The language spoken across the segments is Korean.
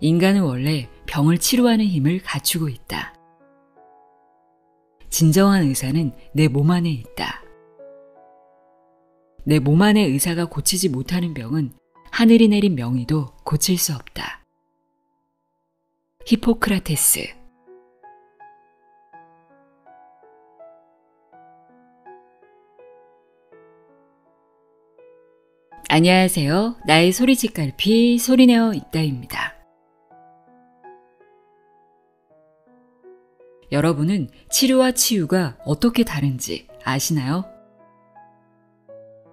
인간은 원래 병을 치료하는 힘을 갖추고 있다. 진정한 의사는 내 몸 안에 있다. 내 몸 안에 의사가 고치지 못하는 병은 하늘이 내린 명의도 고칠 수 없다. 히포크라테스 안녕하세요. 나의 소리집 갈피 소리내어 있다입니다. 여러분은 치료와 치유가 어떻게 다른지 아시나요?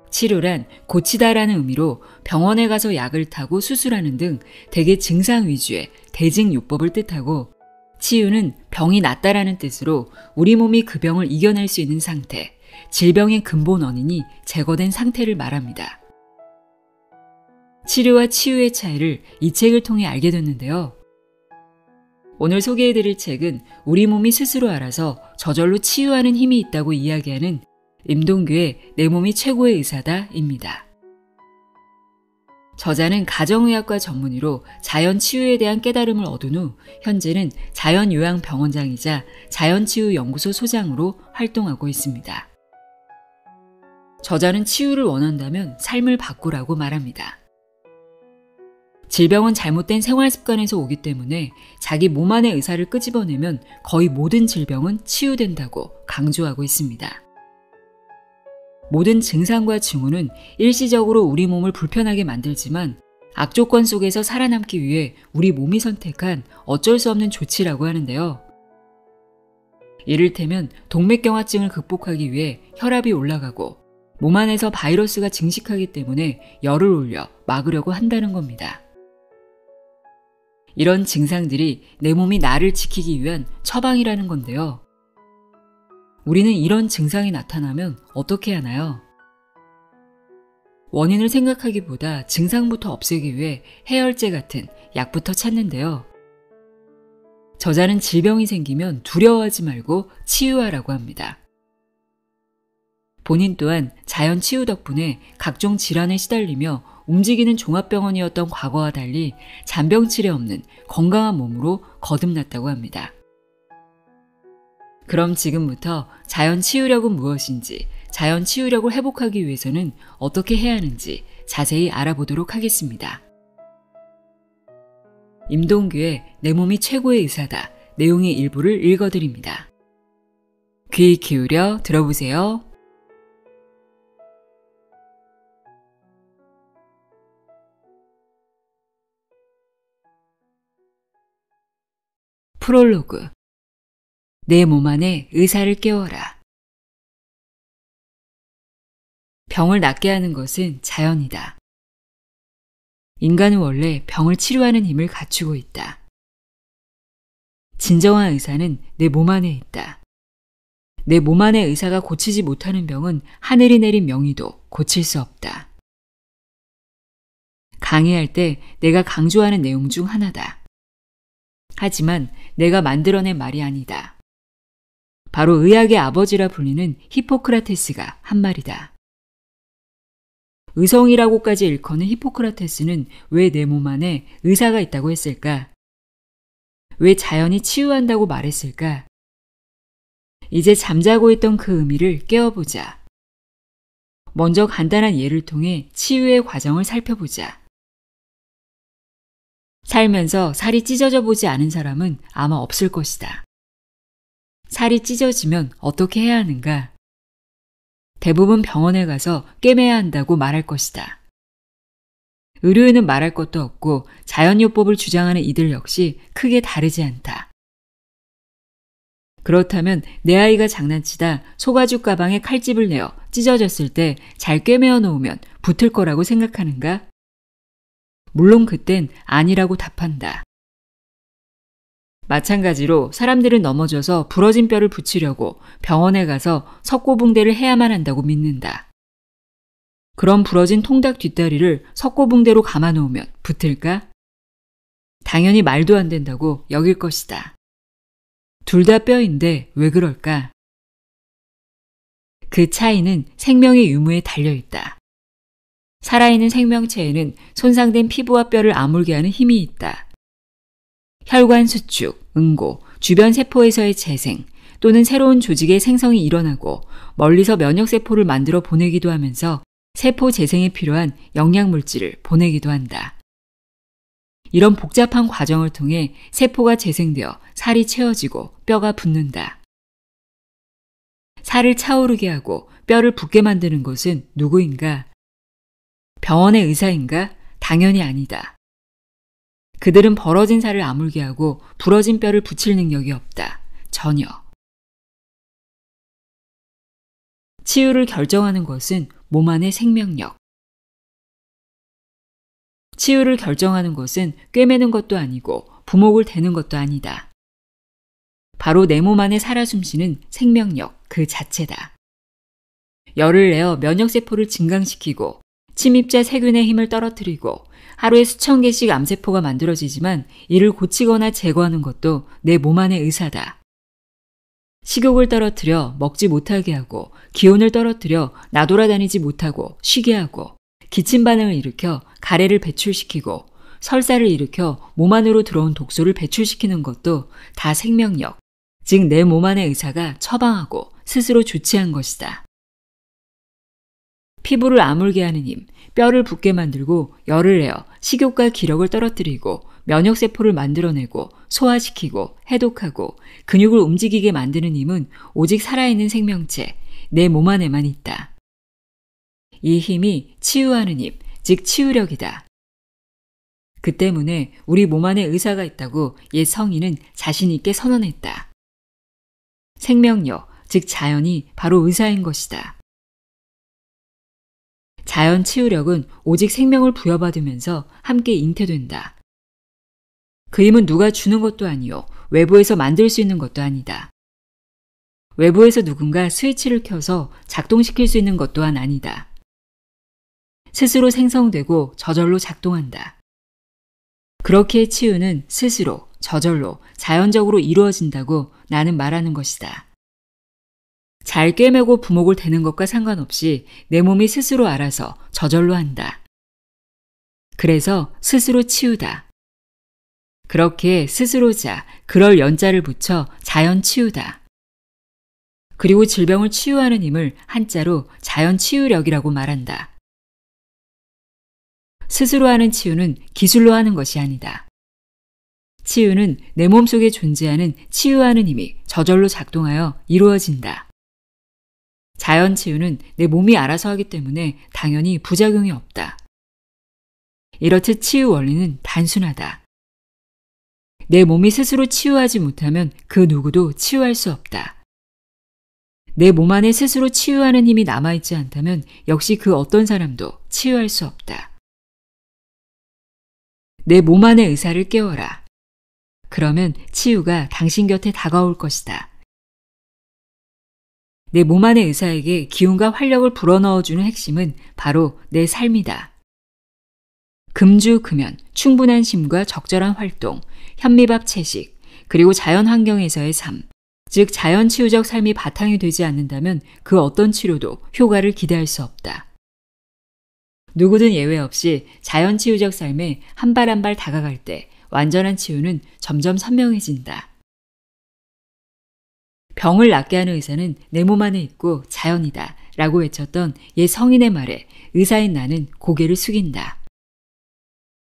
치료란 고치다라는 의미로 병원에 가서 약을 타고 수술하는 등 대개 증상 위주의 대증요법을 뜻하고 치유는 병이 낫다라는 뜻으로 우리 몸이 그 병을 이겨낼 수 있는 상태, 질병의 근본 원인이 제거된 상태를 말합니다. 치료와 치유의 차이를 이 책을 통해 알게 됐는데요. 오늘 소개해드릴 책은 우리 몸이 스스로 알아서 저절로 치유하는 힘이 있다고 이야기하는 임동규의 내 몸이 최고의 의사다입니다. 저자는 가정의학과 전문의로 자연 치유에 대한 깨달음을 얻은 후 현재는 자연요양병원장이자 자연치유연구소 소장으로 활동하고 있습니다. 저자는 치유를 원한다면 삶을 바꾸라고 말합니다. 질병은 잘못된 생활 습관에서 오기 때문에 자기 몸 안의 의사를 끄집어내면 거의 모든 질병은 치유된다고 강조하고 있습니다. 모든 증상과 증후는 일시적으로 우리 몸을 불편하게 만들지만 악조건 속에서 살아남기 위해 우리 몸이 선택한 어쩔 수 없는 조치라고 하는데요. 이를테면 동맥경화증을 극복하기 위해 혈압이 올라가고 몸 안에서 바이러스가 증식하기 때문에 열을 올려 막으려고 한다는 겁니다. 이런 증상들이 내 몸이 나를 지키기 위한 처방이라는 건데요. 우리는 이런 증상이 나타나면 어떻게 하나요? 원인을 생각하기보다 증상부터 없애기 위해 해열제 같은 약부터 찾는데요. 저자는 질병이 생기면 두려워하지 말고 치유하라고 합니다. 본인 또한 자연 치유 덕분에 각종 질환에 시달리며 움직이는 종합병원이었던 과거와 달리 잔병치레 없는 건강한 몸으로 거듭났다고 합니다. 그럼 지금부터 자연 치유력은 무엇인지, 자연 치유력을 회복하기 위해서는 어떻게 해야 하는지 자세히 알아보도록 하겠습니다. 임동규의 내 몸이 최고의 의사다 내용의 일부를 읽어드립니다. 귀 기울여 들어보세요. 프롤로그 내 몸 안에 의사를 깨워라 병을 낫게 하는 것은 자연이다. 인간은 원래 병을 치료하는 힘을 갖추고 있다. 진정한 의사는 내 몸 안에 있다. 내 몸 안에 의사가 고치지 못하는 병은 하늘이 내린 명의도 고칠 수 없다. 강의할 때 내가 강조하는 내용 중 하나다. 하지만 내가 만들어낸 말이 아니다. 바로 의학의 아버지라 불리는 히포크라테스가 한 말이다. 의성이라고까지 일컫는 히포크라테스는 왜 내 몸 안에 의사가 있다고 했을까? 왜 자연이 치유한다고 말했을까? 이제 잠자고 있던 그 의미를 깨워보자. 먼저 간단한 예를 통해 치유의 과정을 살펴보자. 살면서 살이 찢어져 보지 않은 사람은 아마 없을 것이다. 살이 찢어지면 어떻게 해야 하는가? 대부분 병원에 가서 꿰매야 한다고 말할 것이다. 의료에는 말할 것도 없고 자연요법을 주장하는 이들 역시 크게 다르지 않다. 그렇다면 내 아이가 장난치다 소가죽 가방에 칼집을 내어 찢어졌을 때 잘 꿰매어 놓으면 붙을 거라고 생각하는가? 물론 그땐 아니라고 답한다. 마찬가지로 사람들은 넘어져서 부러진 뼈를 붙이려고 병원에 가서 석고붕대를 해야만 한다고 믿는다. 그럼 부러진 통닭 뒷다리를 석고붕대로 감아놓으면 붙을까? 당연히 말도 안 된다고 여길 것이다. 둘 다 뼈인데 왜 그럴까? 그 차이는 생명의 유무에 달려 있다. 살아있는 생명체에는 손상된 피부와 뼈를 아물게 하는 힘이 있다. 혈관 수축, 응고, 주변 세포에서의 재생 또는 새로운 조직의 생성이 일어나고 멀리서 면역세포를 만들어 보내기도 하면서 세포 재생에 필요한 영양물질을 보내기도 한다. 이런 복잡한 과정을 통해 세포가 재생되어 살이 채워지고 뼈가 붙는다. 살을 차오르게 하고 뼈를 붓게 만드는 것은 누구인가? 병원의 의사인가? 당연히 아니다. 그들은 벌어진 살을 아물게 하고 부러진 뼈를 붙일 능력이 없다. 전혀. 치유를 결정하는 것은 몸 안의 생명력. 치유를 결정하는 것은 꿰매는 것도 아니고 부목을 대는 것도 아니다. 바로 내 몸 안에 살아 숨쉬는 생명력 그 자체다. 열을 내어 면역세포를 증강시키고 침입자 세균의 힘을 떨어뜨리고 하루에 수천 개씩 암세포가 만들어지지만 이를 고치거나 제거하는 것도 내 몸 안의 의사다. 식욕을 떨어뜨려 먹지 못하게 하고 기온을 떨어뜨려 나돌아다니지 못하고 쉬게 하고 기침 반응을 일으켜 가래를 배출시키고 설사를 일으켜 몸 안으로 들어온 독소를 배출시키는 것도 다 생명력, 즉 내 몸 안의 의사가 처방하고 스스로 조치한 것이다. 피부를 아물게 하는 힘, 뼈를 붓게 만들고 열을 내어 식욕과 기력을 떨어뜨리고 면역세포를 만들어내고 소화시키고 해독하고 근육을 움직이게 만드는 힘은 오직 살아있는 생명체, 내 몸 안에만 있다. 이 힘이 치유하는 힘, 즉 치유력이다. 그 때문에 우리 몸 안에 의사가 있다고 옛 성인은 자신있게 선언했다. 생명력, 즉 자연이 바로 의사인 것이다. 자연 치유력은 오직 생명을 부여받으면서 함께 잉태된다. 그 힘은 누가 주는 것도 아니요. 외부에서 만들 수 있는 것도 아니다. 외부에서 누군가 스위치를 켜서 작동시킬 수 있는 것 또한 아니다. 스스로 생성되고 저절로 작동한다. 그렇게 치유는 스스로 저절로 자연적으로 이루어진다고 나는 말하는 것이다. 잘 꿰매고 부목을 대는 것과 상관없이 내 몸이 스스로 알아서 저절로 한다. 그래서 스스로 치우다. 그렇게 스스로자, 그럴 연자를 붙여 자연 치우다. 그리고 질병을 치유하는 힘을 한자로 자연 치유력이라고 말한다. 스스로 하는 치유는 기술로 하는 것이 아니다. 치유는 내 몸속에 존재하는 치유하는 힘이 저절로 작동하여 이루어진다. 자연 치유는 내 몸이 알아서 하기 때문에 당연히 부작용이 없다. 이렇듯 치유 원리는 단순하다. 내 몸이 스스로 치유하지 못하면 그 누구도 치유할 수 없다. 내 몸 안에 스스로 치유하는 힘이 남아있지 않다면 역시 그 어떤 사람도 치유할 수 없다. 내 몸 안의 의사를 깨워라. 그러면 치유가 당신 곁에 다가올 것이다. 내몸 안의 의사에게 기운과 활력을 불어넣어주는 핵심은 바로 내 삶이다. 금주, 금연, 충분한 심과 적절한 활동, 현미밥 채식, 그리고 자연 환경에서의 삶, 즉 자연 치유적 삶이 바탕이 되지 않는다면 그 어떤 치료도 효과를 기대할 수 없다. 누구든 예외 없이 자연 치유적 삶에 한 발 한 발 다가갈 때 완전한 치유는 점점 선명해진다. 병을 낫게 하는 의사는 내 몸 안에 있고 자연이다 라고 외쳤던 예 성인의 말에 의사인 나는 고개를 숙인다.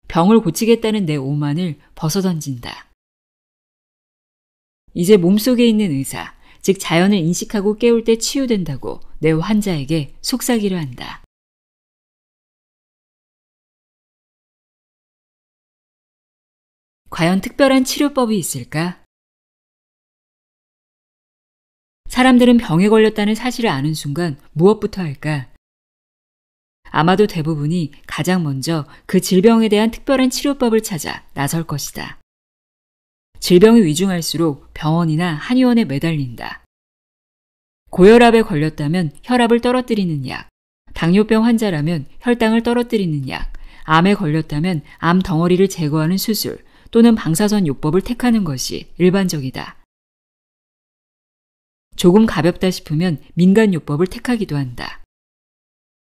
병을 고치겠다는 내 오만을 벗어던진다. 이제 몸속에 있는 의사, 즉 자연을 인식하고 깨울 때 치유된다고 내 환자에게 속삭이려 한다. 과연 특별한 치료법이 있을까? 사람들은 병에 걸렸다는 사실을 아는 순간 무엇부터 할까? 아마도 대부분이 가장 먼저 그 질병에 대한 특별한 치료법을 찾아 나설 것이다. 질병이 위중할수록 병원이나 한의원에 매달린다. 고혈압에 걸렸다면 혈압을 떨어뜨리는 약, 당뇨병 환자라면 혈당을 떨어뜨리는 약, 암에 걸렸다면 암 덩어리를 제거하는 수술 또는 방사선 요법을 택하는 것이 일반적이다. 조금 가볍다 싶으면 민간요법을 택하기도 한다.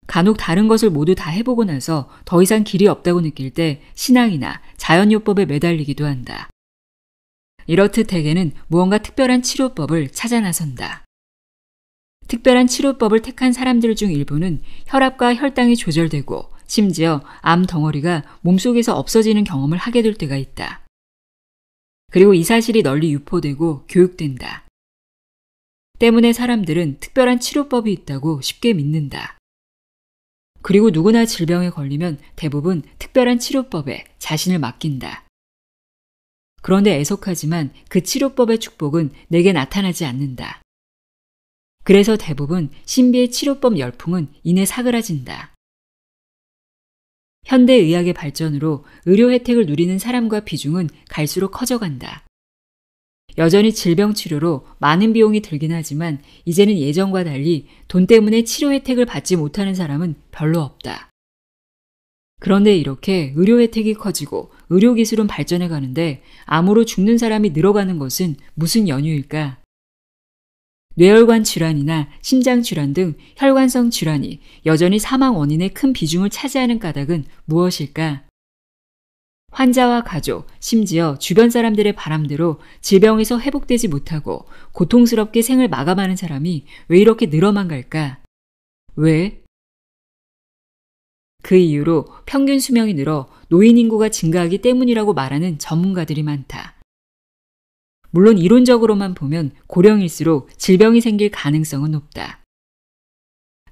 간혹 다른 것을 모두 다 해보고 나서 더 이상 길이 없다고 느낄 때 신앙이나 자연요법에 매달리기도 한다. 이렇듯 대개는 무언가 특별한 치료법을 찾아 나선다. 특별한 치료법을 택한 사람들 중 일부는 혈압과 혈당이 조절되고 심지어 암 덩어리가 몸속에서 없어지는 경험을 하게 될 때가 있다. 그리고 이 사실이 널리 유포되고 교육된다. 때문에 사람들은 특별한 치료법이 있다고 쉽게 믿는다. 그리고 누구나 질병에 걸리면 대부분 특별한 치료법에 자신을 맡긴다. 그런데 애석하지만 그 치료법의 축복은 내게 나타나지 않는다. 그래서 대부분 신비의 치료법 열풍은 이내 사그라진다. 현대의학의 발전으로 의료 혜택을 누리는 사람과 비중은 갈수록 커져간다. 여전히 질병 치료로 많은 비용이 들긴 하지만 이제는 예전과 달리 돈 때문에 치료 혜택을 받지 못하는 사람은 별로 없다. 그런데 이렇게 의료 혜택이 커지고 의료 기술은 발전해 가는데 암으로 죽는 사람이 늘어가는 것은 무슨 연유일까? 뇌혈관 질환이나 심장 질환 등 혈관성 질환이 여전히 사망 원인의 큰 비중을 차지하는 까닭은 무엇일까? 환자와 가족, 심지어 주변 사람들의 바람대로 질병에서 회복되지 못하고 고통스럽게 생을 마감하는 사람이 왜 이렇게 늘어만 갈까? 왜? 그 이유로 평균 수명이 늘어 노인 인구가 증가하기 때문이라고 말하는 전문가들이 많다. 물론 이론적으로만 보면 고령일수록 질병이 생길 가능성은 높다.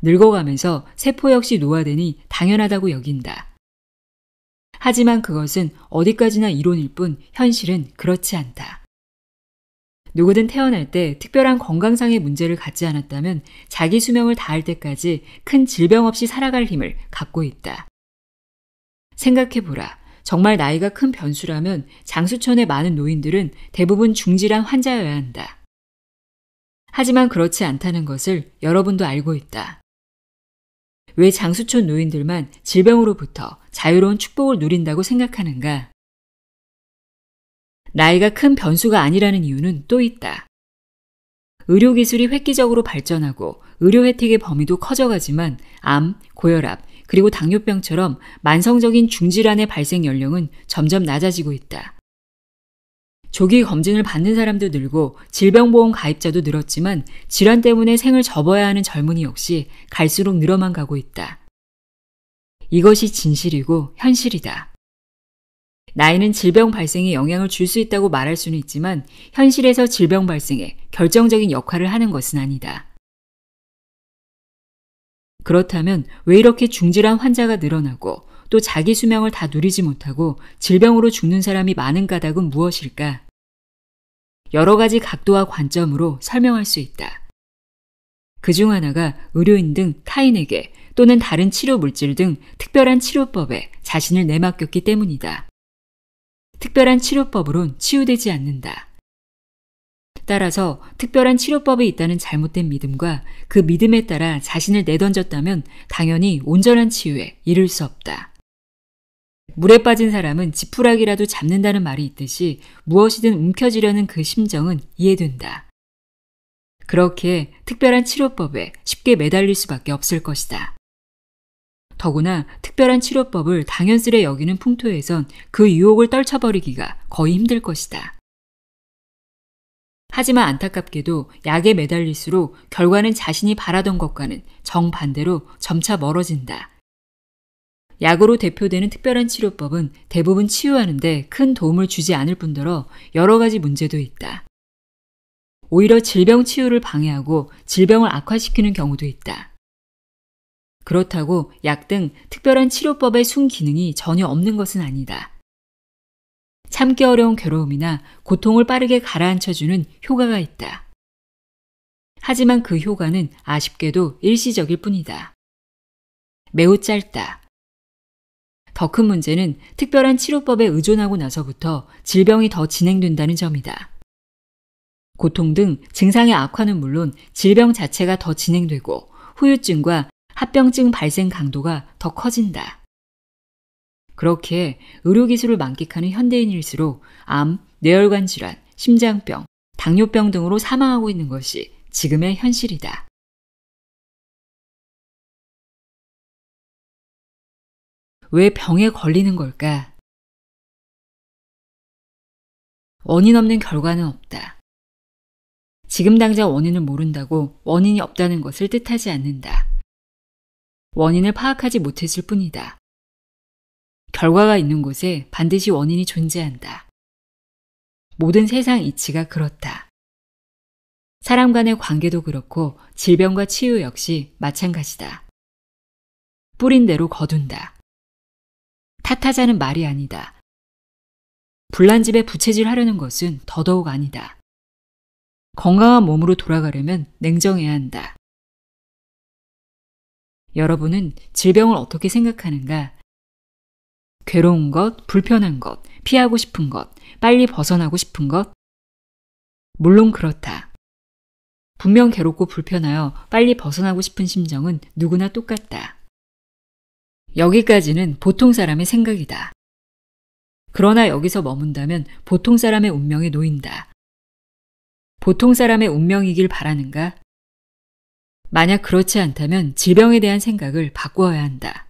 늙어가면서 세포 역시 노화되니 당연하다고 여긴다. 하지만 그것은 어디까지나 이론일 뿐 현실은 그렇지 않다. 누구든 태어날 때 특별한 건강상의 문제를 갖지 않았다면 자기 수명을 다할 때까지 큰 질병 없이 살아갈 힘을 갖고 있다. 생각해보라. 정말 나이가 큰 변수라면 장수천의 많은 노인들은 대부분 중질환 환자여야 한다. 하지만 그렇지 않다는 것을 여러분도 알고 있다. 왜 장수촌 노인들만 질병으로부터 자유로운 축복을 누린다고 생각하는가? 나이가 큰 변수가 아니라는 이유는 또 있다. 의료기술이 획기적으로 발전하고 의료 혜택의 범위도 커져가지만 암, 고혈압, 그리고 당뇨병처럼 만성적인 중질환의 발생 연령은 점점 낮아지고 있다. 조기 검진을 받는 사람도 늘고 질병보험 가입자도 늘었지만 질환 때문에 생을 접어야 하는 젊은이 역시 갈수록 늘어만 가고 있다. 이것이 진실이고 현실이다. 나이는 질병 발생에 영향을 줄 수 있다고 말할 수는 있지만 현실에서 질병 발생에 결정적인 역할을 하는 것은 아니다. 그렇다면 왜 이렇게 중질환 환자가 늘어나고 또 자기 수명을 다 누리지 못하고 질병으로 죽는 사람이 많은 까닭은 무엇일까? 여러 가지 각도와 관점으로 설명할 수 있다. 그 중 하나가 의료인 등 타인에게 또는 다른 치료 물질 등 특별한 치료법에 자신을 내맡겼기 때문이다. 특별한 치료법으론 치유되지 않는다. 따라서 특별한 치료법이 있다는 잘못된 믿음과 그 믿음에 따라 자신을 내던졌다면 당연히 온전한 치유에 이를 수 없다. 물에 빠진 사람은 지푸라기라도 잡는다는 말이 있듯이 무엇이든 움켜지려는그 심정은 이해된다. 그렇게 특별한 치료법에 쉽게 매달릴 수밖에 없을 것이다. 더구나 특별한 치료법을 당연스레 여기는 풍토에선 그 유혹을 떨쳐버리기가 거의 힘들 것이다. 하지만 안타깝게도 약에 매달릴수록 결과는 자신이 바라던 것과는 정반대로 점차 멀어진다. 약으로 대표되는 특별한 치료법은 대부분 치유하는데 큰 도움을 주지 않을 뿐더러 여러 가지 문제도 있다. 오히려 질병 치유를 방해하고 질병을 악화시키는 경우도 있다. 그렇다고 약 등 특별한 치료법의 순기능이 전혀 없는 것은 아니다. 참기 어려운 괴로움이나 고통을 빠르게 가라앉혀주는 효과가 있다. 하지만 그 효과는 아쉽게도 일시적일 뿐이다. 매우 짧다. 더큰 문제는 특별한 치료법에 의존하고 나서부터 질병이 더 진행된다는 점이다. 고통 등 증상의 악화는 물론 질병 자체가 더 진행되고 후유증과 합병증 발생 강도가 더 커진다. 그렇게 의료기술을 만끽하는 현대인일수록 암, 뇌혈관 질환, 심장병, 당뇨병 등으로 사망하고 있는 것이 지금의 현실이다. 왜 병에 걸리는 걸까? 원인 없는 결과는 없다. 지금 당장 원인을 모른다고 원인이 없다는 것을 뜻하지 않는다. 원인을 파악하지 못했을 뿐이다. 결과가 있는 곳에 반드시 원인이 존재한다. 모든 세상 이치가 그렇다. 사람 간의 관계도 그렇고 질병과 치유 역시 마찬가지다. 뿌린 대로 거둔다. 탓하자는 말이 아니다. 불난 집에 부채질하려는 것은 더더욱 아니다. 건강한 몸으로 돌아가려면 냉정해야 한다. 여러분은 질병을 어떻게 생각하는가? 괴로운 것, 불편한 것, 피하고 싶은 것, 빨리 벗어나고 싶은 것? 물론 그렇다. 분명 괴롭고 불편하여 빨리 벗어나고 싶은 심정은 누구나 똑같다. 여기까지는 보통 사람의 생각이다. 그러나 여기서 머문다면 보통 사람의 운명에 놓인다. 보통 사람의 운명이길 바라는가? 만약 그렇지 않다면 질병에 대한 생각을 바꾸어야 한다.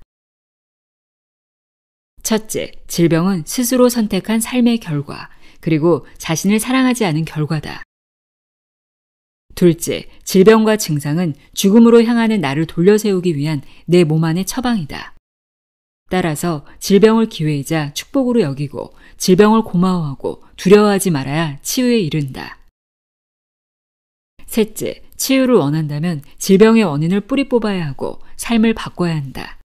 첫째, 질병은 스스로 선택한 삶의 결과, 그리고 자신을 사랑하지 않은 결과다. 둘째, 질병과 증상은 죽음으로 향하는 나를 돌려세우기 위한 내 몸 안의 처방이다. 따라서 질병을 기회이자 축복으로 여기고 질병을 고마워하고 두려워하지 말아야 치유에 이른다. 셋째, 치유를 원한다면 질병의 원인을 뿌리 뽑아야 하고 삶을 바꿔야 한다.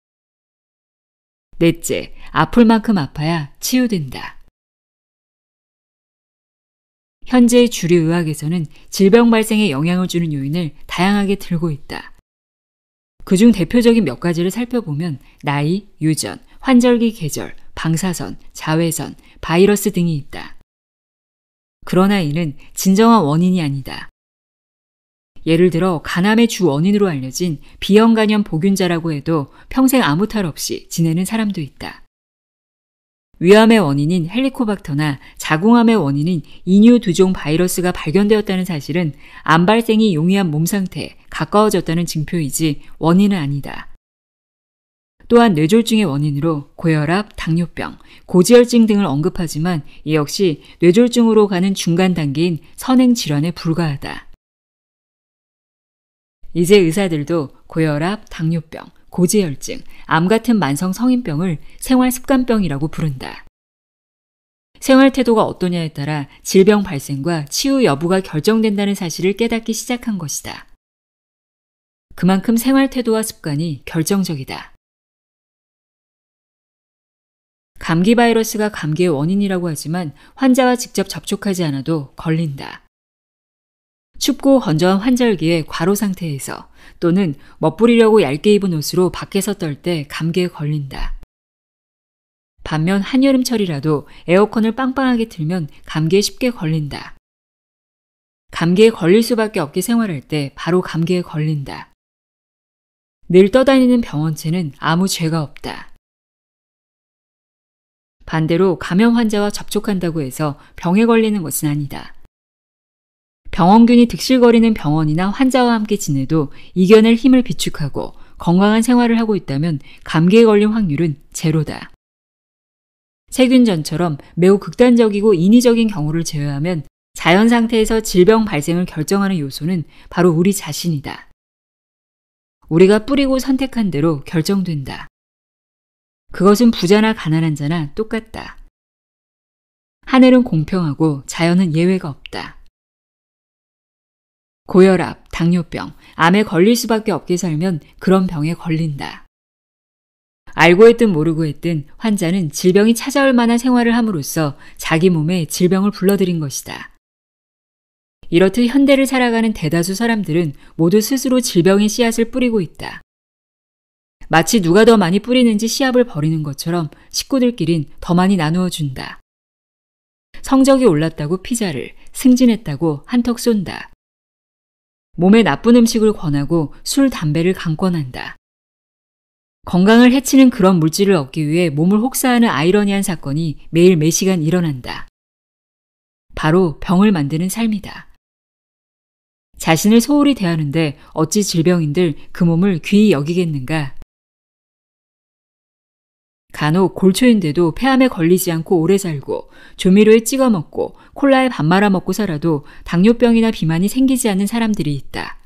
넷째, 아플 만큼 아파야 치유된다. 현재의 주류 의학에서는 질병 발생에 영향을 주는 요인을 다양하게 들고 있다. 그중 대표적인 몇 가지를 살펴보면 나이, 유전, 환절기 계절, 방사선, 자외선, 바이러스 등이 있다. 그러나 이는 진정한 원인이 아니다. 예를 들어 간암의 주 원인으로 알려진 비형 간염 보균자라고 해도 평생 아무 탈 없이 지내는 사람도 있다. 위암의 원인인 헬리코박터나 자궁암의 원인인 이뉴두종 바이러스가 발견되었다는 사실은 암 발생이 용이한 몸 상태에 가까워졌다는 증표이지 원인은 아니다. 또한 뇌졸중의 원인으로 고혈압, 당뇨병, 고지혈증 등을 언급하지만 이 역시 뇌졸중으로 가는 중간 단계인 선행 질환에 불과하다. 이제 의사들도 고혈압, 당뇨병, 고지혈증, 암 같은 만성 성인병을 생활 습관병이라고 부른다. 생활 태도가 어떠냐에 따라 질병 발생과 치유 여부가 결정된다는 사실을 깨닫기 시작한 것이다. 그만큼 생활 태도와 습관이 결정적이다. 감기 바이러스가 감기의 원인이라고 하지만 환자와 직접 접촉하지 않아도 걸린다. 춥고 건조한 환절기에 과로 상태에서 또는 멋부리려고 얇게 입은 옷으로 밖에서 떨 때 감기에 걸린다. 반면 한여름철이라도 에어컨을 빵빵하게 틀면 감기에 쉽게 걸린다. 감기에 걸릴 수밖에 없게 생활할 때 바로 감기에 걸린다. 늘 떠다니는 병원체는 아무 죄가 없다. 반대로 감염 환자와 접촉한다고 해서 병에 걸리는 것은 아니다. 병원균이 득실거리는 병원이나 환자와 함께 지내도 이겨낼 힘을 비축하고 건강한 생활을 하고 있다면 감기에 걸린 확률은 제로다. 세균전처럼 매우 극단적이고 인위적인 경우를 제외하면 자연 상태에서 질병 발생을 결정하는 요소는 바로 우리 자신이다. 우리가 뿌리고 선택한 대로 결정된다. 그것은 부자나 가난한 자나 똑같다. 하늘은 공평하고 자연은 예외가 없다. 고혈압, 당뇨병, 암에 걸릴 수밖에 없게 살면 그런 병에 걸린다. 알고 했든 모르고 했든 환자는 질병이 찾아올 만한 생활을 함으로써 자기 몸에 질병을 불러들인 것이다. 이렇듯 현대를 살아가는 대다수 사람들은 모두 스스로 질병의 씨앗을 뿌리고 있다. 마치 누가 더 많이 뿌리는지 시합을 벌이는 것처럼 식구들끼린 더 많이 나누어 준다. 성적이 올랐다고 피자를, 승진했다고 한턱 쏜다. 몸에 나쁜 음식을 권하고 술, 담배를 강권한다. 건강을 해치는 그런 물질을 얻기 위해 몸을 혹사하는 아이러니한 사건이 매일 매시간 일어난다. 바로 병을 만드는 삶이다. 자신을 소홀히 대하는데 어찌 질병인들 그 몸을 귀히 여기겠는가? 간혹 골초인데도 폐암에 걸리지 않고 오래 살고 조미료에 찍어 먹고 콜라에 밥 말아 먹고 살아도 당뇨병이나 비만이 생기지 않는 사람들이 있다.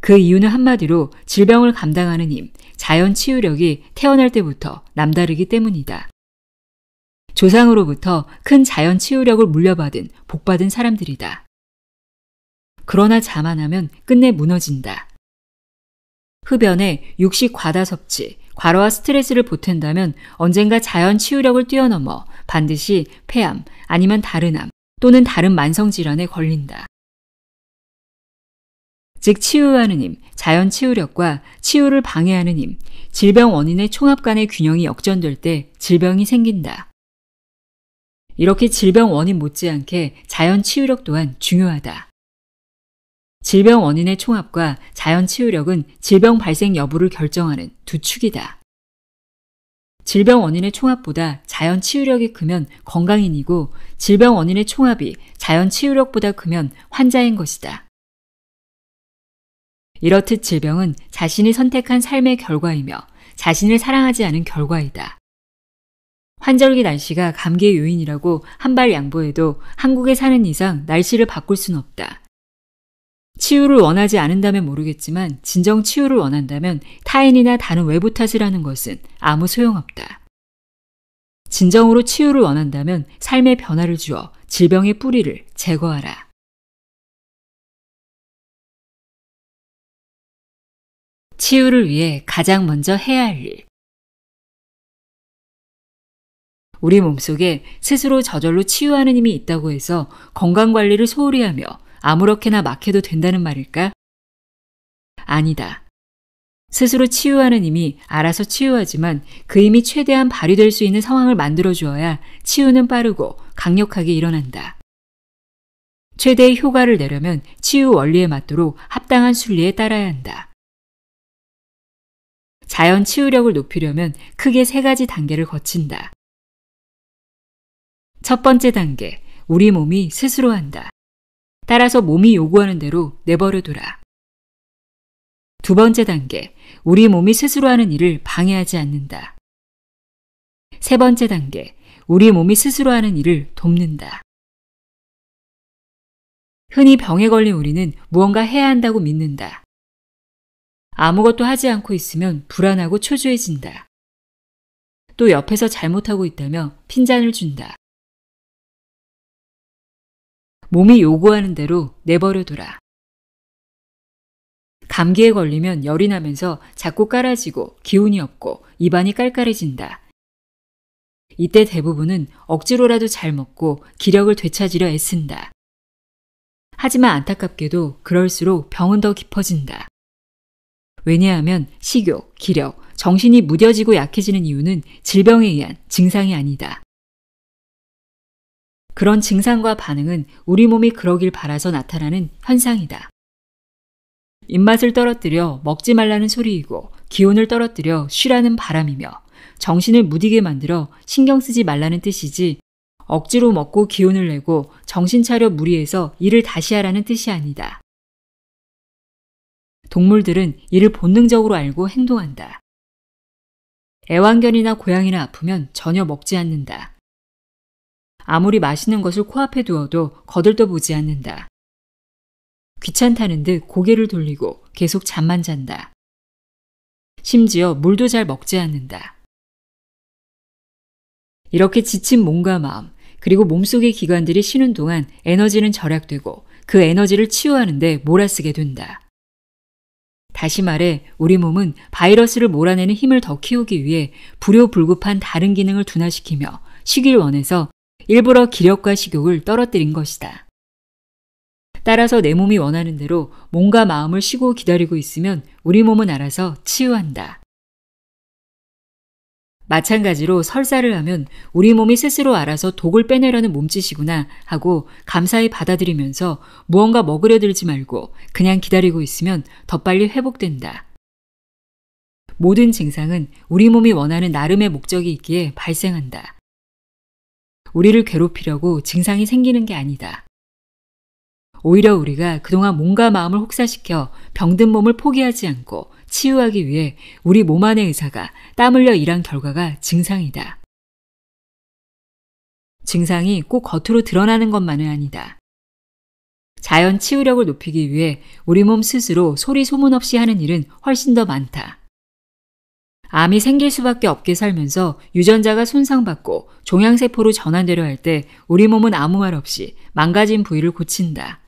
그 이유는 한마디로 질병을 감당하는 힘, 자연 치유력이 태어날 때부터 남다르기 때문이다. 조상으로부터 큰 자연 치유력을 물려받은 복받은 사람들이다. 그러나 자만하면 끝내 무너진다. 흡연에 육식 과다 섭취, 과로와 스트레스를 보탠다면 언젠가 자연 치유력을 뛰어넘어 반드시 폐암 아니면 다른 암 또는 다른 만성질환에 걸린다. 즉 치유하는 힘, 자연 치유력과 치유를 방해하는 힘, 질병 원인의 총합 간의 균형이 역전될 때 질병이 생긴다. 이렇게 질병 원인 못지않게 자연 치유력 또한 중요하다. 질병 원인의 총합과 자연 치유력은 질병 발생 여부를 결정하는 두 축이다. 질병 원인의 총합보다 자연 치유력이 크면 건강인이고 질병 원인의 총합이 자연 치유력보다 크면 환자인 것이다. 이렇듯 질병은 자신이 선택한 삶의 결과이며 자신을 사랑하지 않은 결과이다. 환절기 날씨가 감기의 요인이라고 한 발 양보해도 한국에 사는 이상 날씨를 바꿀 순 없다. 치유를 원하지 않는다면 모르겠지만 진정 치유를 원한다면 타인이나 다른 외부 탓을 하는 것은 아무 소용없다. 진정으로 치유를 원한다면 삶의 변화를 주어 질병의 뿌리를 제거하라. 치유를 위해 가장 먼저 해야 할 일. 우리 몸속에 스스로 저절로 치유하는 힘이 있다고 해서 건강 관리를 소홀히 하며 아무렇게나 막 해도 된다는 말일까? 아니다. 스스로 치유하는 힘이 알아서 치유하지만 그 힘이 최대한 발휘될 수 있는 상황을 만들어 주어야 치유는 빠르고 강력하게 일어난다. 최대의 효과를 내려면 치유 원리에 맞도록 합당한 순리에 따라야 한다. 자연 치유력을 높이려면 크게 세 가지 단계를 거친다. 첫 번째 단계, 우리 몸이 스스로 한다. 따라서 몸이 요구하는 대로 내버려 둬라. 두 번째 단계, 우리 몸이 스스로 하는 일을 방해하지 않는다. 세 번째 단계, 우리 몸이 스스로 하는 일을 돕는다. 흔히 병에 걸린 우리는 무언가 해야 한다고 믿는다. 아무것도 하지 않고 있으면 불안하고 초조해진다. 또 옆에서 잘못하고 있다며 핀잔을 준다. 몸이 요구하는 대로 내버려둬라. 감기에 걸리면 열이 나면서 자꾸 깔아지고 기운이 없고 입안이 깔깔해진다. 이때 대부분은 억지로라도 잘 먹고 기력을 되찾으려 애쓴다. 하지만 안타깝게도 그럴수록 병은 더 깊어진다. 왜냐하면 식욕, 기력, 정신이 무뎌지고 약해지는 이유는 질병에 의한 증상이 아니다. 그런 증상과 반응은 우리 몸이 그러길 바라서 나타나는 현상이다. 입맛을 떨어뜨려 먹지 말라는 소리이고 기운을 떨어뜨려 쉬라는 바람이며 정신을 무디게 만들어 신경 쓰지 말라는 뜻이지 억지로 먹고 기운을 내고 정신 차려 무리해서 일을 다시 하라는 뜻이 아니다. 동물들은 이를 본능적으로 알고 행동한다. 애완견이나 고양이나 아프면 전혀 먹지 않는다. 아무리 맛있는 것을 코앞에 두어도 거들떠보지 않는다. 귀찮다는 듯 고개를 돌리고 계속 잠만 잔다. 심지어 물도 잘 먹지 않는다. 이렇게 지친 몸과 마음, 그리고 몸속의 기관들이 쉬는 동안 에너지는 절약되고 그 에너지를 치유하는데 몰아쓰게 된다. 다시 말해, 우리 몸은 바이러스를 몰아내는 힘을 더 키우기 위해 불효불급한 다른 기능을 둔화시키며 쉬길 원해서 일부러 기력과 식욕을 떨어뜨린 것이다. 따라서 내 몸이 원하는 대로 몸과 마음을 쉬고 기다리고 있으면 우리 몸은 알아서 치유한다. 마찬가지로 설사를 하면 우리 몸이 스스로 알아서 독을 빼내려는 몸짓이구나 하고 감사히 받아들이면서 무언가 먹으려 들지 말고 그냥 기다리고 있으면 더 빨리 회복된다. 모든 증상은 우리 몸이 원하는 나름의 목적이 있기에 발생한다. 우리를 괴롭히려고 증상이 생기는 게 아니다. 오히려 우리가 그동안 몸과 마음을 혹사시켜 병든 몸을 포기하지 않고 치유하기 위해 우리 몸 안의 의사가 땀 흘려 일한 결과가 증상이다. 증상이 꼭 겉으로 드러나는 것만은 아니다. 자연 치유력을 높이기 위해 우리 몸 스스로 소리 소문 없이 하는 일은 훨씬 더 많다. 암이 생길 수밖에 없게 살면서 유전자가 손상받고 종양세포로 전환되려 할 때 우리 몸은 아무 말 없이 망가진 부위를 고친다.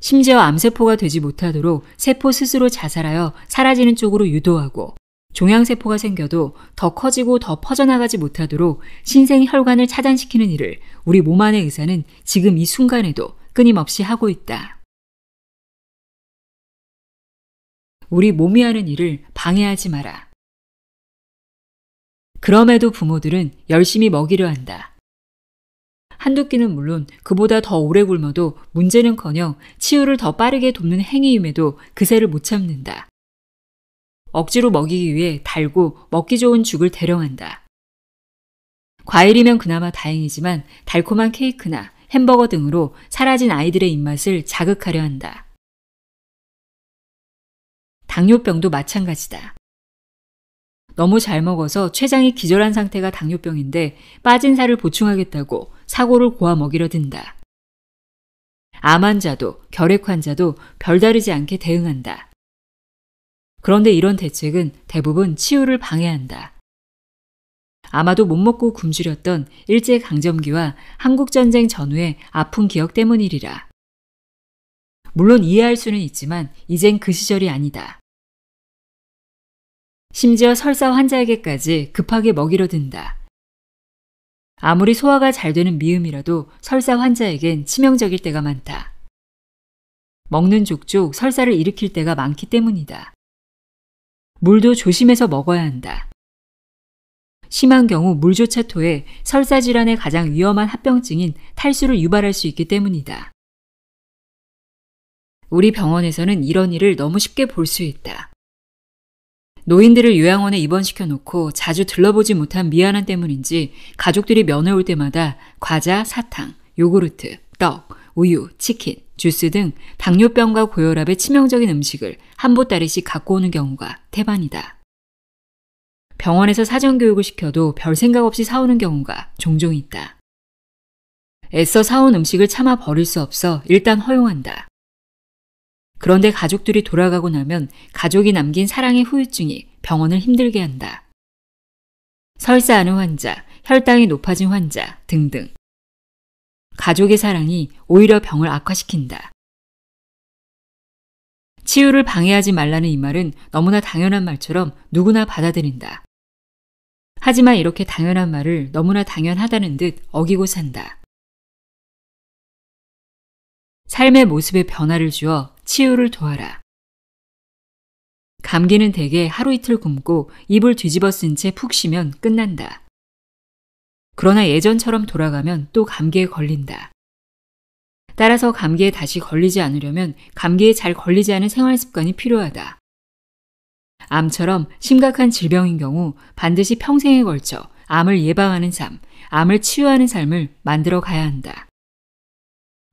심지어 암세포가 되지 못하도록 세포 스스로 자살하여 사라지는 쪽으로 유도하고 종양세포가 생겨도 더 커지고 더 퍼져나가지 못하도록 신생 혈관을 차단시키는 일을 우리 몸 안의 의사는 지금 이 순간에도 끊임없이 하고 있다. 우리 몸이 하는 일을 방해하지 마라. 그럼에도 부모들은 열심히 먹이려 한다. 한두 끼는 물론 그보다 더 오래 굶어도 문제는커녕 치유를 더 빠르게 돕는 행위임에도 그새를 못 참는다. 억지로 먹이기 위해 달고 먹기 좋은 죽을 대령한다. 과일이면 그나마 다행이지만 달콤한 케이크나 햄버거 등으로 사라진 아이들의 입맛을 자극하려 한다. 당뇨병도 마찬가지다. 너무 잘 먹어서 췌장이 기절한 상태가 당뇨병인데 빠진 살을 보충하겠다고 사고를 고아 먹이려 든다. 암 환자도 결핵 환자도 별다르지 않게 대응한다. 그런데 이런 대책은 대부분 치유를 방해한다. 아마도 못 먹고 굶주렸던 일제강점기와 한국전쟁 전후의 아픈 기억 때문이리라. 물론 이해할 수는 있지만 이젠 그 시절이 아니다. 심지어 설사 환자에게까지 급하게 먹이려 든다. 아무리 소화가 잘 되는 미음이라도 설사 환자에겐 치명적일 때가 많다. 먹는 족족 설사를 일으킬 때가 많기 때문이다. 물도 조심해서 먹어야 한다. 심한 경우 물조차 토해 설사 질환의 가장 위험한 합병증인 탈수를 유발할 수 있기 때문이다. 우리 병원에서는 이런 일을 너무 쉽게 볼 수 있다. 노인들을 요양원에 입원시켜 놓고 자주 들러보지 못한 미안함 때문인지 가족들이 면회 올 때마다 과자, 사탕, 요구르트, 떡, 우유, 치킨, 주스 등 당뇨병과 고혈압에 치명적인 음식을 한 보따리씩 갖고 오는 경우가 태반이다. 병원에서 사전 교육을 시켜도 별 생각 없이 사오는 경우가 종종 있다. 애써 사온 음식을 참아 버릴 수 없어 일단 허용한다. 그런데 가족들이 돌아가고 나면 가족이 남긴 사랑의 후유증이 병원을 힘들게 한다. 설사하는 환자, 혈당이 높아진 환자 등등. 가족의 사랑이 오히려 병을 악화시킨다. 치유를 방해하지 말라는 이 말은 너무나 당연한 말처럼 누구나 받아들인다. 하지만 이렇게 당연한 말을 너무나 당연하다는 듯 어기고 산다. 삶의 모습에 변화를 주어 치유를 도와라. 감기는 대개 하루 이틀 굶고 입을 뒤집어 쓴 채 푹 쉬면 끝난다. 그러나 예전처럼 돌아가면 또 감기에 걸린다. 따라서 감기에 다시 걸리지 않으려면 감기에 잘 걸리지 않은 생활 습관이 필요하다. 암처럼 심각한 질병인 경우 반드시 평생에 걸쳐 암을 예방하는 삶, 암을 치유하는 삶을 만들어 가야 한다.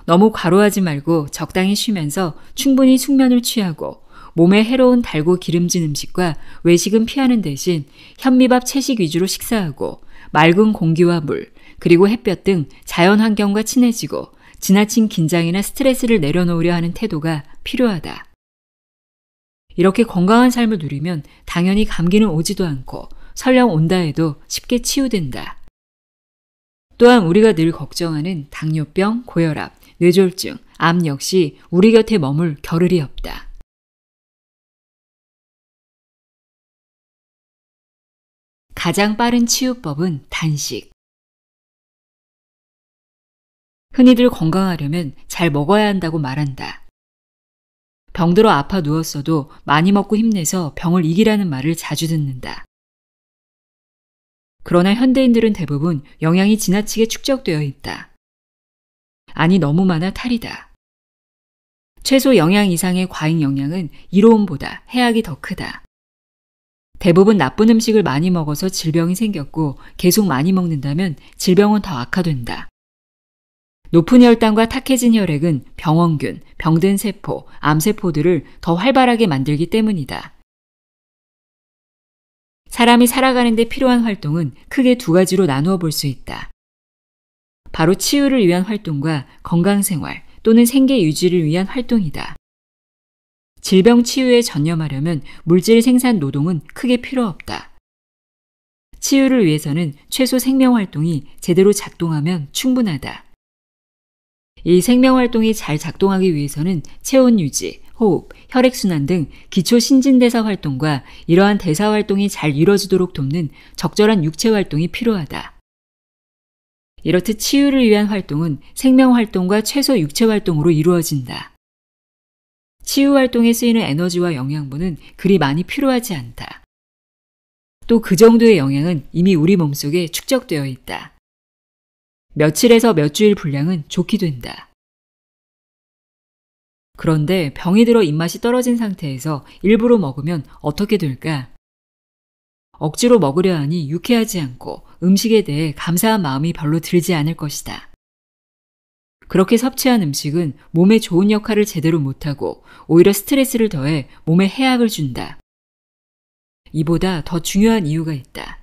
너무 과로하지 말고 적당히 쉬면서 충분히 숙면을 취하고 몸에 해로운 달고 기름진 음식과 외식은 피하는 대신 현미밥 채식 위주로 식사하고 맑은 공기와 물, 그리고 햇볕 등 자연 환경과 친해지고 지나친 긴장이나 스트레스를 내려놓으려 하는 태도가 필요하다. 이렇게 건강한 삶을 누리면 당연히 감기는 오지도 않고 설령 온다 해도 쉽게 치유된다. 또한 우리가 늘 걱정하는 당뇨병, 고혈압, 뇌졸중, 암 역시 우리 곁에 머물 겨를이 없다. 가장 빠른 치유법은 단식. 흔히들 건강하려면 잘 먹어야 한다고 말한다. 병들어 아파 누웠어도 많이 먹고 힘내서 병을 이기라는 말을 자주 듣는다. 그러나 현대인들은 대부분 영양이 지나치게 축적되어 있다. 아니 너무 많아 탈이다. 최소 영양 이상의 과잉 영양은 이로움보다 해악이 더 크다. 대부분 나쁜 음식을 많이 먹어서 질병이 생겼고 계속 많이 먹는다면 질병은 더 악화된다. 높은 혈당과 탁해진 혈액은 병원균, 병든 세포, 암세포들을 더 활발하게 만들기 때문이다. 사람이 살아가는데 필요한 활동은 크게 두 가지로 나누어 볼 수 있다. 바로 치유를 위한 활동과 건강생활 또는 생계 유지를 위한 활동이다. 질병 치유에 전념하려면 물질 생산 노동은 크게 필요 없다. 치유를 위해서는 최소 생명 활동이 제대로 작동하면 충분하다. 이 생명 활동이 잘 작동하기 위해서는 체온 유지, 호흡, 혈액순환 등 기초 신진대사 활동과 이러한 대사 활동이 잘 이뤄지도록 돕는 적절한 육체 활동이 필요하다. 이렇듯 치유를 위한 활동은 생명 활동과 최소 육체 활동으로 이루어진다. 치유 활동에 쓰이는 에너지와 영양분은 그리 많이 필요하지 않다. 또 그 정도의 영양은 이미 우리 몸속에 축적되어 있다. 며칠에서 몇 주일 분량은 좋게 된다. 그런데 병이 들어 입맛이 떨어진 상태에서 일부러 먹으면 어떻게 될까? 억지로 먹으려 하니 유쾌하지 않고 음식에 대해 감사한 마음이 별로 들지 않을 것이다. 그렇게 섭취한 음식은 몸에 좋은 역할을 제대로 못하고 오히려 스트레스를 더해 몸에 해악을 준다. 이보다 더 중요한 이유가 있다.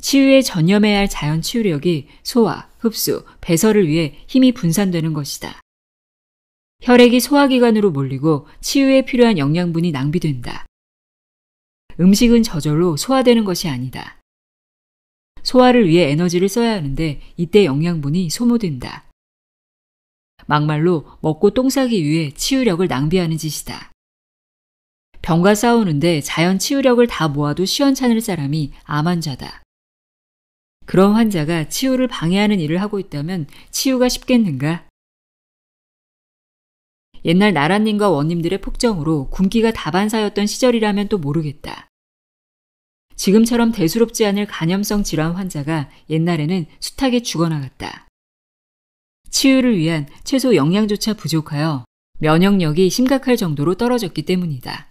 치유에 전념해야 할 자연 치유력이 소화, 흡수, 배설을 위해 힘이 분산되는 것이다. 혈액이 소화기관으로 몰리고 치유에 필요한 영양분이 낭비된다. 음식은 저절로 소화되는 것이 아니다. 소화를 위해 에너지를 써야 하는데 이때 영양분이 소모된다. 막말로 먹고 똥 싸기 위해 치유력을 낭비하는 짓이다. 병과 싸우는데 자연 치유력을 다 모아도 시원찮을 사람이 암 환자다. 그런 환자가 치유를 방해하는 일을 하고 있다면 치유가 쉽겠는가? 옛날 나라님과 원님들의 폭정으로 군기가 다반사였던 시절이라면 또 모르겠다. 지금처럼 대수롭지 않을 간염성 질환 환자가 옛날에는 숱하게 죽어나갔다. 치유를 위한 최소 영양조차 부족하여 면역력이 심각할 정도로 떨어졌기 때문이다.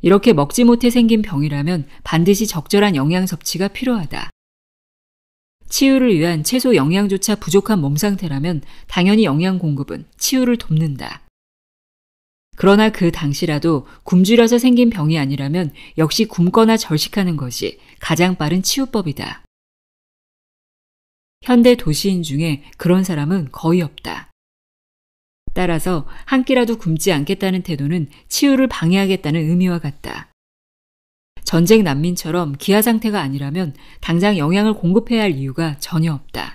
이렇게 먹지 못해 생긴 병이라면 반드시 적절한 영양 섭취가 필요하다. 치유를 위한 최소 영양조차 부족한 몸 상태라면 당연히 영양 공급은 치유를 돕는다. 그러나 그 당시라도 굶주려서 생긴 병이 아니라면 역시 굶거나 절식하는 것이 가장 빠른 치유법이다. 현대 도시인 중에 그런 사람은 거의 없다. 따라서 한 끼라도 굶지 않겠다는 태도는 치유를 방해하겠다는 의미와 같다. 전쟁 난민처럼 기아 상태가 아니라면 당장 영양을 공급해야 할 이유가 전혀 없다.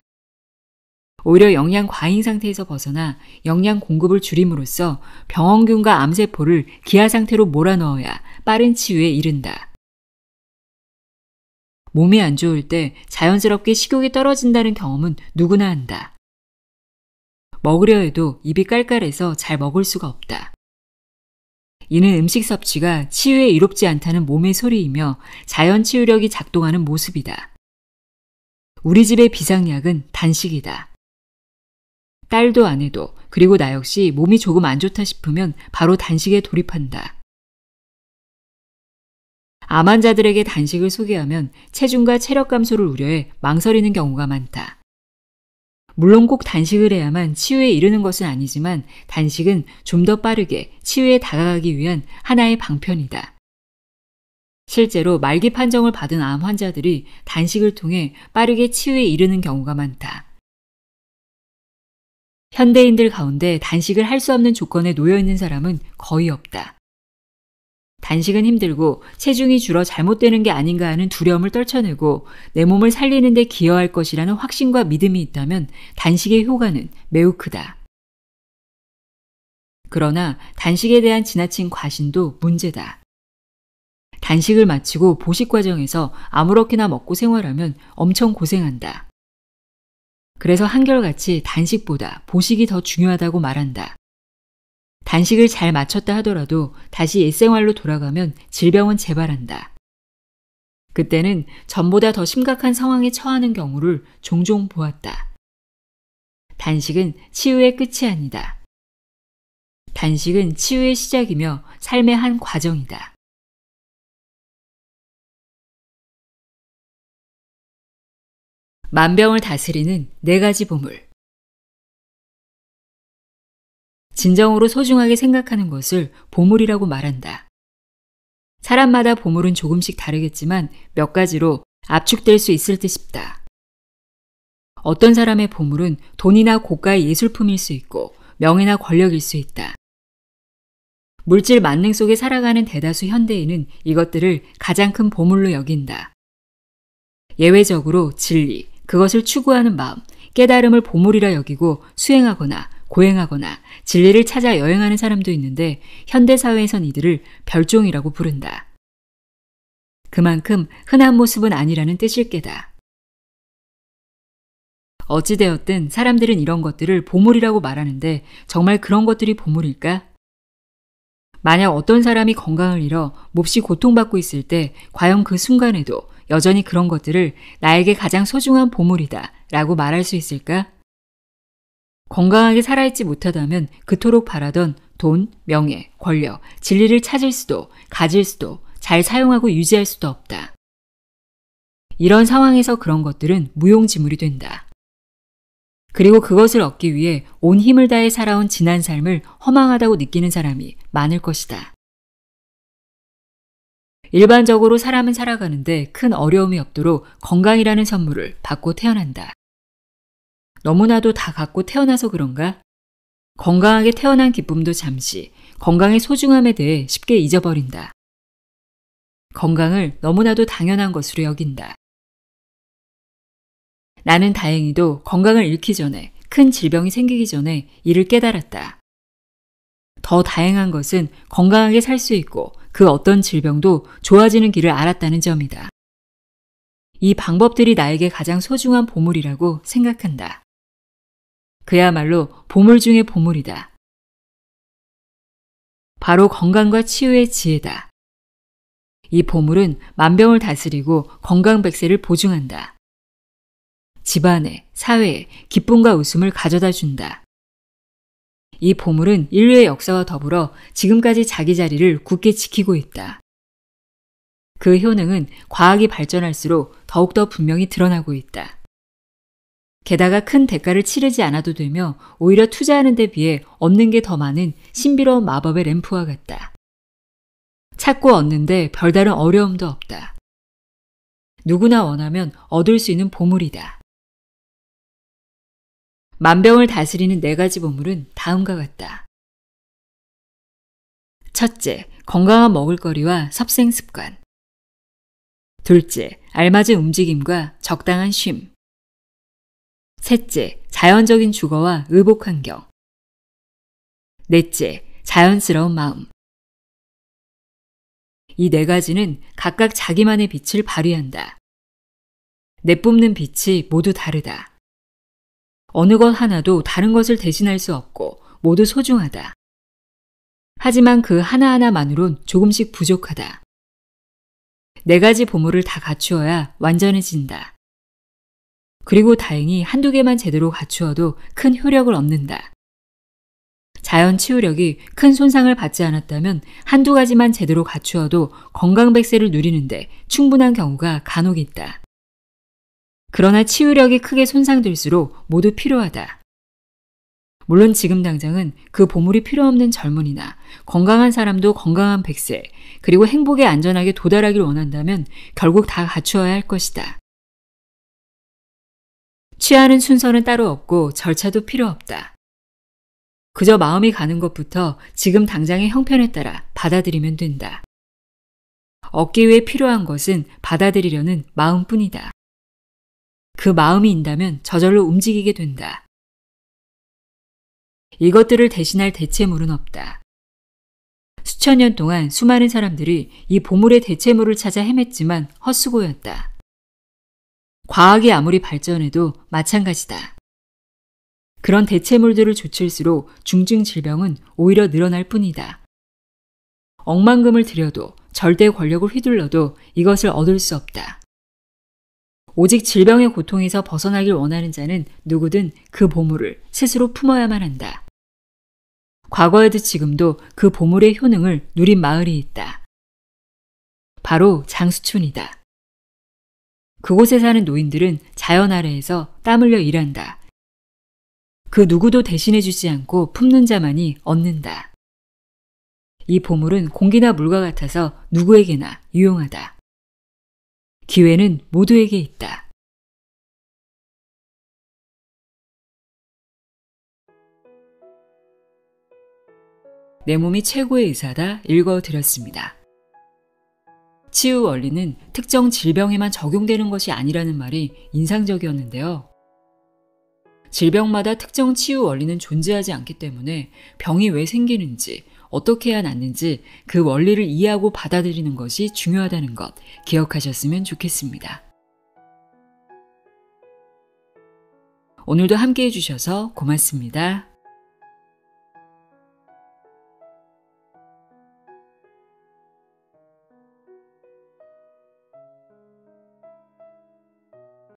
오히려 영양 과잉 상태에서 벗어나 영양 공급을 줄임으로써 병원균과 암세포를 기아 상태로 몰아넣어야 빠른 치유에 이른다. 몸이 안 좋을 때 자연스럽게 식욕이 떨어진다는 경험은 누구나 한다. 먹으려 해도 입이 깔깔해서 잘 먹을 수가 없다. 이는 음식 섭취가 치유에 이롭지 않다는 몸의 소리이며 자연 치유력이 작동하는 모습이다. 우리 집의 비상약은 단식이다. 딸도 아내도 그리고 나 역시 몸이 조금 안 좋다 싶으면 바로 단식에 돌입한다. 암 환자들에게 단식을 소개하면 체중과 체력 감소를 우려해 망설이는 경우가 많다. 물론 꼭 단식을 해야만 치유에 이르는 것은 아니지만 단식은 좀 더 빠르게 치유에 다가가기 위한 하나의 방편이다. 실제로 말기 판정을 받은 암 환자들이 단식을 통해 빠르게 치유에 이르는 경우가 많다. 현대인들 가운데 단식을 할 수 없는 조건에 놓여 있는 사람은 거의 없다. 단식은 힘들고 체중이 줄어 잘못되는 게 아닌가 하는 두려움을 떨쳐내고 내 몸을 살리는 데 기여할 것이라는 확신과 믿음이 있다면 단식의 효과는 매우 크다. 그러나 단식에 대한 지나친 과신도 문제다. 단식을 마치고 보식 과정에서 아무렇게나 먹고 생활하면 엄청 고생한다. 그래서 한결같이 단식보다 보식이 더 중요하다고 말한다. 단식을 잘 마쳤다 하더라도 다시 일생활로 돌아가면 질병은 재발한다. 그때는 전보다 더 심각한 상황에 처하는 경우를 종종 보았다. 단식은 치유의 끝이 아니다. 단식은 치유의 시작이며 삶의 한 과정이다. 만병을 다스리는 네 가지 보물. 진정으로 소중하게 생각하는 것을 보물이라고 말한다. 사람마다 보물은 조금씩 다르겠지만 몇 가지로 압축될 수 있을 듯 싶다. 어떤 사람의 보물은 돈이나 고가의 예술품일 수 있고 명예나 권력일 수 있다. 물질 만능 속에 살아가는 대다수 현대인은 이것들을 가장 큰 보물로 여긴다. 예외적으로 진리, 그것을 추구하는 마음, 깨달음을 보물이라 여기고 수행하거나 고행하거나 진리를 찾아 여행하는 사람도 있는데 현대사회에선 이들을 별종이라고 부른다. 그만큼 흔한 모습은 아니라는 뜻일 게다. 어찌되었든 사람들은 이런 것들을 보물이라고 말하는데 정말 그런 것들이 보물일까? 만약 어떤 사람이 건강을 잃어 몹시 고통받고 있을 때 과연 그 순간에도 여전히 그런 것들을 나에게 가장 소중한 보물이다 라고 말할 수 있을까? 건강하게 살아있지 못하다면 그토록 바라던 돈, 명예, 권력, 진리를 찾을 수도, 가질 수도, 잘 사용하고 유지할 수도 없다. 이런 상황에서 그런 것들은 무용지물이 된다. 그리고 그것을 얻기 위해 온 힘을 다해 살아온 지난 삶을 허망하다고 느끼는 사람이 많을 것이다. 일반적으로 사람은 살아가는데 큰 어려움이 없도록 건강이라는 선물을 받고 태어난다. 너무나도 다 갖고 태어나서 그런가? 건강하게 태어난 기쁨도 잠시 건강의 소중함에 대해 쉽게 잊어버린다. 건강을 너무나도 당연한 것으로 여긴다. 나는 다행히도 건강을 잃기 전에 큰 질병이 생기기 전에 이를 깨달았다. 더다양한 것은 건강하게 살 수 있고 그 어떤 질병도 좋아지는 길을 알았다는 점이다. 이 방법들이 나에게 가장 소중한 보물이라고 생각한다. 그야말로 보물 중의 보물이다. 바로 건강과 치유의 지혜다. 이 보물은 만병을 다스리고 건강 백세를 보증한다. 집안에, 사회에 기쁨과 웃음을 가져다 준다. 이 보물은 인류의 역사와 더불어 지금까지 자기 자리를 굳게 지키고 있다. 그 효능은 과학이 발전할수록 더욱더 분명히 드러나고 있다. 게다가 큰 대가를 치르지 않아도 되며 오히려 투자하는 데 비해 얻는 게 더 많은 신비로운 마법의 램프와 같다. 찾고 얻는데 별다른 어려움도 없다. 누구나 원하면 얻을 수 있는 보물이다. 만병을 다스리는 네 가지 보물은 다음과 같다. 첫째, 건강한 먹을거리와 섭생 습관. 둘째, 알맞은 움직임과 적당한 쉼. 셋째, 자연적인 주거와 의복 환경. 넷째, 자연스러운 마음. 이 네 가지는 각각 자기만의 빛을 발휘한다. 내뿜는 빛이 모두 다르다. 어느 것 하나도 다른 것을 대신할 수 없고 모두 소중하다. 하지만 그 하나하나만으론 조금씩 부족하다. 네 가지 보물을 다 갖추어야 완전해진다. 그리고 다행히 한두 개만 제대로 갖추어도 큰 효력을 얻는다. 자연 치유력이 큰 손상을 받지 않았다면 한두 가지만 제대로 갖추어도 건강 백세를 누리는데 충분한 경우가 간혹 있다. 그러나 치유력이 크게 손상될수록 모두 필요하다. 물론 지금 당장은 그 보물이 필요 없는 젊은이나 건강한 사람도 건강한 백세, 그리고 행복에 안전하게 도달하길 원한다면 결국 다 갖추어야 할 것이다. 취하는 순서는 따로 없고 절차도 필요 없다. 그저 마음이 가는 것부터 지금 당장의 형편에 따라 받아들이면 된다. 얻기 위해 필요한 것은 받아들이려는 마음뿐이다. 그 마음이 있다면 저절로 움직이게 된다. 이것들을 대신할 대체물은 없다. 수천 년 동안 수많은 사람들이 이 보물의 대체물을 찾아 헤맸지만 헛수고였다. 과학이 아무리 발전해도 마찬가지다. 그런 대체물들을 조칠수록 중증 질병은 오히려 늘어날 뿐이다. 억만금을 들여도 절대 권력을 휘둘러도 이것을 얻을 수 없다. 오직 질병의 고통에서 벗어나길 원하는 자는 누구든 그 보물을 스스로 품어야만 한다. 과거에도 지금도 그 보물의 효능을 누린 마을이 있다. 바로 장수촌이다. 그곳에 사는 노인들은 자연 아래에서 땀 흘려 일한다. 그 누구도 대신해주지 않고 품는 자만이 얻는다. 이 보물은 공기나 물과 같아서 누구에게나 유용하다. 기회는 모두에게 있다. 내 몸이 최고의 의사다 읽어드렸습니다. 치유 원리는 특정 질병에만 적용되는 것이 아니라는 말이 인상적이었는데요. 질병마다 특정 치유 원리는 존재하지 않기 때문에 병이 왜 생기는지 어떻게 해야 낫는지 그 원리를 이해하고 받아들이는 것이 중요하다는 것 기억하셨으면 좋겠습니다. 오늘도 함께 해주셔서 고맙습니다.